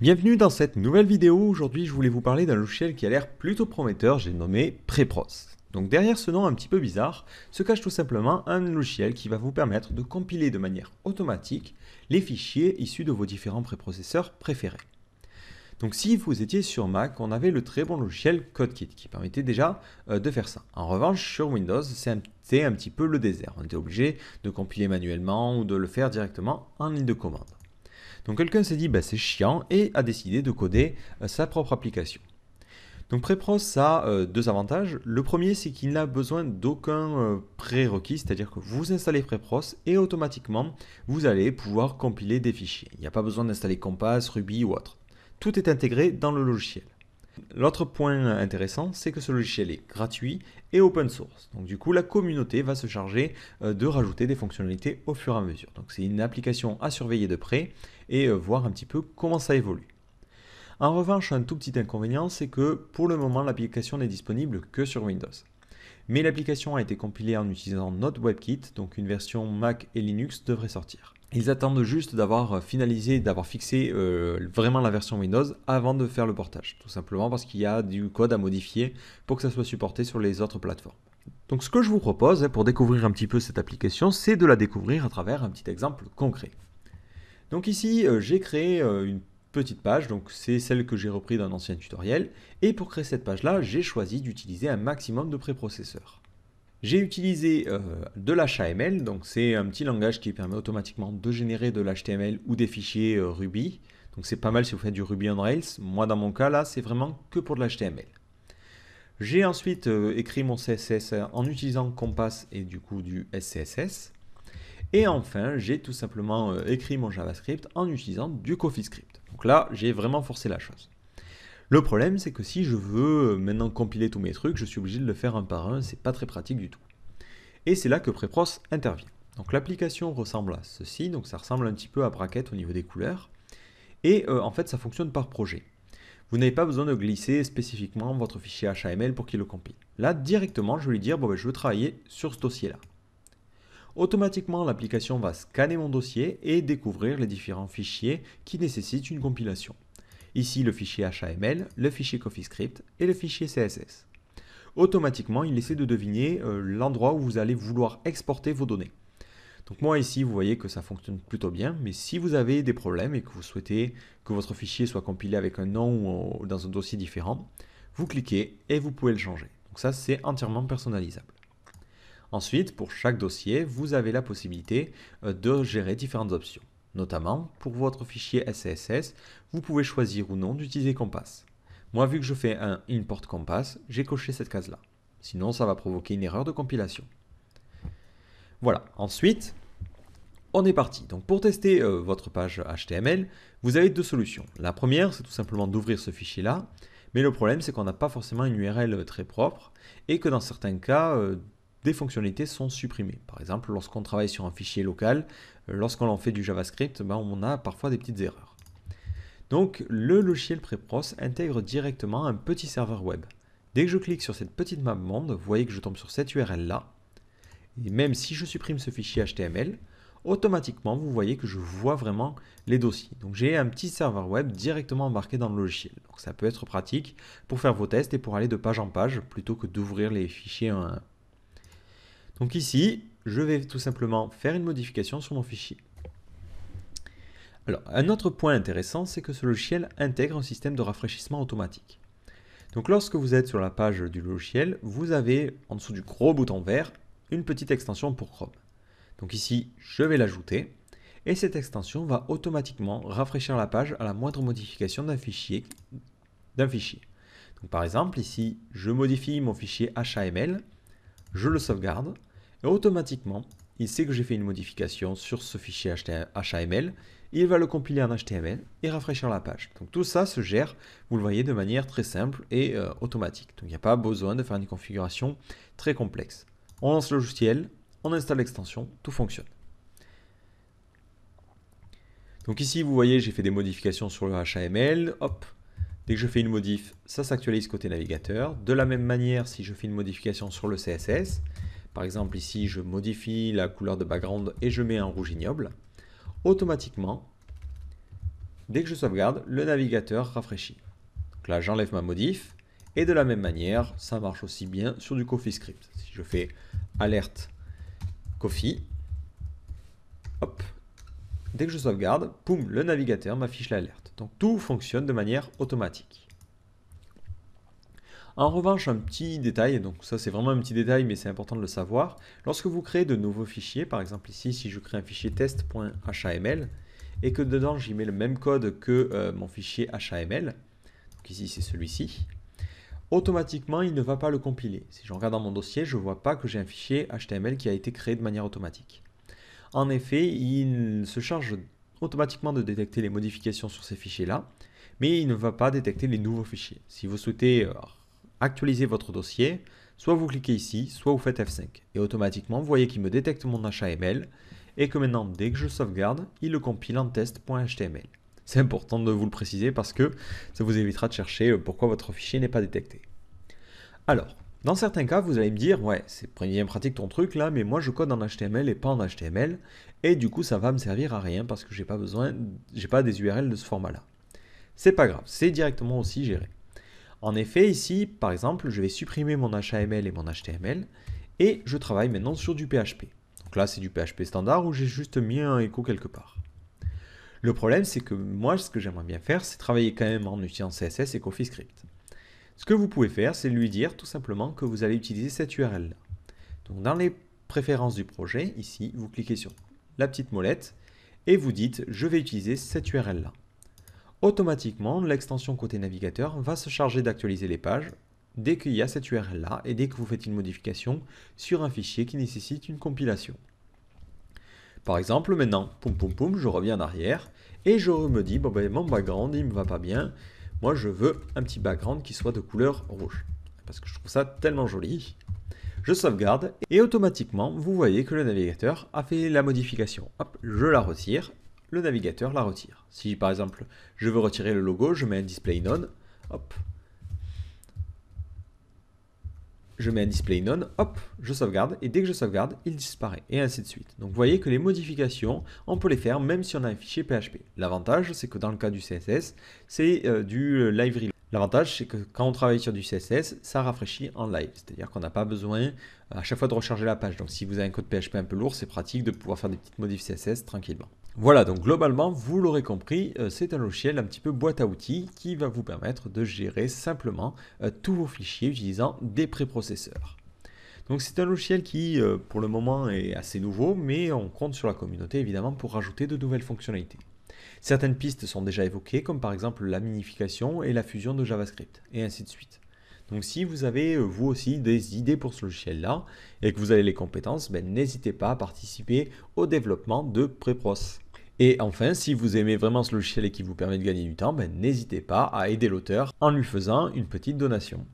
Bienvenue dans cette nouvelle vidéo, aujourd'hui je voulais vous parler d'un logiciel qui a l'air plutôt prometteur, j'ai nommé Prepros. Donc derrière ce nom un petit peu bizarre, se cache tout simplement un logiciel qui va vous permettre de compiler de manière automatique les fichiers issus de vos différents préprocesseurs préférés. Donc si vous étiez sur Mac, on avait le très bon logiciel CodeKit qui permettait déjà euh, de faire ça. En revanche, sur Windows, c'était un petit peu le désert. On était obligé de compiler manuellement ou de le faire directement en ligne de commande. Donc quelqu'un s'est dit bah, c'est chiant et a décidé de coder euh, sa propre application. Donc Prepros a euh, deux avantages. Le premier c'est qu'il n'a besoin d'aucun euh, prérequis, c'est-à-dire que vous installez Prepros et automatiquement vous allez pouvoir compiler des fichiers. Il n'y a pas besoin d'installer Compass, Ruby ou autre. Tout est intégré dans le logiciel. L'autre point intéressant, c'est que ce logiciel est gratuit et open source. Donc du coup, la communauté va se charger euh, de rajouter des fonctionnalités au fur et à mesure. Donc c'est une application à surveiller de près et euh, voir un petit peu comment ça évolue. En revanche, un tout petit inconvénient, c'est que pour le moment, l'application n'est disponible que sur Windows. Mais l'application a été compilée en utilisant notre WebKit, donc une version Mac et Linux devrait sortir. Ils attendent juste d'avoir euh, finalisé, d'avoir fixé euh, vraiment la version Windows avant de faire le portage. Tout simplement parce qu'il y a du code à modifier pour que ça soit supporté sur les autres plateformes. Donc ce que je vous propose hein, pour découvrir un petit peu cette application, c'est de la découvrir à travers un petit exemple concret. Donc ici, euh, j'ai créé une petite page, donc c'est celle que j'ai repris d'un ancien tutoriel, et pour créer cette page-là, j'ai choisi d'utiliser un maximum de préprocesseurs. J'ai utilisé euh, de l'HTML, donc c'est un petit langage qui permet automatiquement de générer de l'HTML ou des fichiers euh, Ruby. Donc c'est pas mal si vous faites du Ruby on Rails. Moi dans mon cas là, c'est vraiment que pour de l'HTML. J'ai ensuite euh, écrit mon CSS en utilisant Compass et du coup du SCSS. Et enfin, j'ai tout simplement écrit mon JavaScript en utilisant du CoffeeScript. Donc là, j'ai vraiment forcé la chose. Le problème, c'est que si je veux maintenant compiler tous mes trucs, je suis obligé de le faire un par un, c'est pas très pratique du tout. Et c'est là que Prepros intervient. Donc l'application ressemble à ceci, donc ça ressemble un petit peu à Bracket au niveau des couleurs. Et euh, en fait, ça fonctionne par projet. Vous n'avez pas besoin de glisser spécifiquement votre fichier HTML pour qu'il le compile. Là, directement, je vais lui dire, bon, ben, je veux travailler sur ce dossier-là. Automatiquement, l'application va scanner mon dossier et découvrir les différents fichiers qui nécessitent une compilation. Ici le fichier HAML, le fichier CoffeeScript et le fichier CSS. Automatiquement, il essaie de deviner euh, l'endroit où vous allez vouloir exporter vos données. Donc moi ici, vous voyez que ça fonctionne plutôt bien, mais si vous avez des problèmes et que vous souhaitez que votre fichier soit compilé avec un nom ou dans un dossier différent, vous cliquez et vous pouvez le changer. Donc ça, c'est entièrement personnalisable. Ensuite, pour chaque dossier, vous avez la possibilité euh, de gérer différentes options. Notamment, pour votre fichier SCSS, vous pouvez choisir ou non d'utiliser Compass. Moi, vu que je fais un import Compass, j'ai coché cette case-là. Sinon, ça va provoquer une erreur de compilation. Voilà, ensuite, on est parti. Donc pour tester euh, votre page HTML, vous avez deux solutions. La première, c'est tout simplement d'ouvrir ce fichier-là. Mais le problème, c'est qu'on n'a pas forcément une URL très propre et que dans certains cas, euh, des fonctionnalités sont supprimées. Par exemple, lorsqu'on travaille sur un fichier local, euh, lorsqu'on en fait du JavaScript, ben, on a parfois des petites erreurs. Donc, le logiciel Prepros intègre directement un petit serveur web. Dès que je clique sur cette petite map monde, vous voyez que je tombe sur cette URL là. Et même si je supprime ce fichier HTML, automatiquement vous voyez que je vois vraiment les dossiers. Donc j'ai un petit serveur web directement embarqué dans le logiciel. Donc ça peut être pratique pour faire vos tests et pour aller de page en page plutôt que d'ouvrir les fichiers un, donc ici, je vais tout simplement faire une modification sur mon fichier. Alors, un autre point intéressant, c'est que ce logiciel intègre un système de rafraîchissement automatique. Donc lorsque vous êtes sur la page du logiciel, vous avez en dessous du gros bouton vert une petite extension pour Chrome. Donc ici, je vais l'ajouter et cette extension va automatiquement rafraîchir la page à la moindre modification d'un fichier. fichier. par exemple, ici, je modifie mon fichier HTML, je le sauvegarde automatiquement, il sait que j'ai fait une modification sur ce fichier HTML. Il va le compiler en HTML et rafraîchir la page. Donc tout ça se gère, vous le voyez, de manière très simple et euh, automatique. Donc il n'y a pas besoin de faire une configuration très complexe. On lance le logiciel, on installe l'extension, tout fonctionne. Donc ici, vous voyez, j'ai fait des modifications sur le HTML. dès que je fais une modif, ça s'actualise côté navigateur. De la même manière, si je fais une modification sur le CSS, par exemple, ici, je modifie la couleur de background et je mets un rouge ignoble. Automatiquement, dès que je sauvegarde, le navigateur rafraîchit. là, j'enlève ma modif. Et de la même manière, ça marche aussi bien sur du Script. Si je fais alerte Coffee, hop, dès que je sauvegarde, poum, le navigateur m'affiche l'alerte. Donc tout fonctionne de manière automatique. En revanche, un petit détail, donc ça c'est vraiment un petit détail mais c'est important de le savoir, lorsque vous créez de nouveaux fichiers, par exemple ici si je crée un fichier test.haml et que dedans j'y mets le même code que euh, mon fichier HAML, donc ici c'est celui-ci, automatiquement il ne va pas le compiler. Si je regarde dans mon dossier, je ne vois pas que j'ai un fichier HTML qui a été créé de manière automatique. En effet, il se charge automatiquement de détecter les modifications sur ces fichiers-là, mais il ne va pas détecter les nouveaux fichiers. Si vous souhaitez euh, actualiser votre dossier, soit vous cliquez ici, soit vous faites F5. Et automatiquement, vous voyez qu'il me détecte mon HTML et que maintenant, dès que je sauvegarde, il le compile en test.html. C'est important de vous le préciser parce que ça vous évitera de chercher pourquoi votre fichier n'est pas détecté. Alors, dans certains cas, vous allez me dire, ouais, c'est bien pratique ton truc là, mais moi je code en HTML et pas en HTML, et du coup ça va me servir à rien parce que j'ai pas besoin, j'ai pas des URL de ce format là. C'est pas grave, c'est directement aussi géré. En effet, ici, par exemple, je vais supprimer mon HTML et mon HTML et je travaille maintenant sur du PHP. Donc là, c'est du PHP standard où j'ai juste mis un écho quelque part. Le problème, c'est que moi, ce que j'aimerais bien faire, c'est travailler quand même en utilisant CSS et CoffeeScript. Ce que vous pouvez faire, c'est lui dire tout simplement que vous allez utiliser cette URL-là. Donc dans les préférences du projet, ici, vous cliquez sur la petite molette et vous dites « je vais utiliser cette URL-là » automatiquement l'extension côté navigateur va se charger d'actualiser les pages dès qu'il y a cette URL là et dès que vous faites une modification sur un fichier qui nécessite une compilation. Par exemple, maintenant, poum poum poum, je reviens en arrière et je me dis, bon ben, mon background il me va pas bien, moi je veux un petit background qui soit de couleur rouge parce que je trouve ça tellement joli. Je sauvegarde et automatiquement vous voyez que le navigateur a fait la modification. Hop, je la retire le navigateur la retire. Si par exemple je veux retirer le logo, je mets un display none, hop. Je mets un display none, hop, je sauvegarde, et dès que je sauvegarde, il disparaît, et ainsi de suite. Donc vous voyez que les modifications, on peut les faire même si on a un fichier PHP. L'avantage, c'est que dans le cas du CSS, c'est euh, du euh, live reload. L'avantage, c'est que quand on travaille sur du CSS, ça rafraîchit en live. C'est-à-dire qu'on n'a pas besoin à chaque fois de recharger la page. Donc si vous avez un code PHP un peu lourd, c'est pratique de pouvoir faire des petites modifs CSS tranquillement. Voilà, donc globalement, vous l'aurez compris, euh, c'est un logiciel un petit peu boîte à outils qui va vous permettre de gérer simplement euh, tous vos fichiers utilisant des préprocesseurs. Donc c'est un logiciel qui, euh, pour le moment, est assez nouveau, mais on compte sur la communauté, évidemment, pour rajouter de nouvelles fonctionnalités. Certaines pistes sont déjà évoquées, comme par exemple la minification et la fusion de JavaScript, et ainsi de suite. Donc si vous avez vous aussi des idées pour ce logiciel-là et que vous avez les compétences, ben, n'hésitez pas à participer au développement de Prepros. Et enfin, si vous aimez vraiment ce logiciel et qui vous permet de gagner du temps, ben, n'hésitez pas à aider l'auteur en lui faisant une petite donation.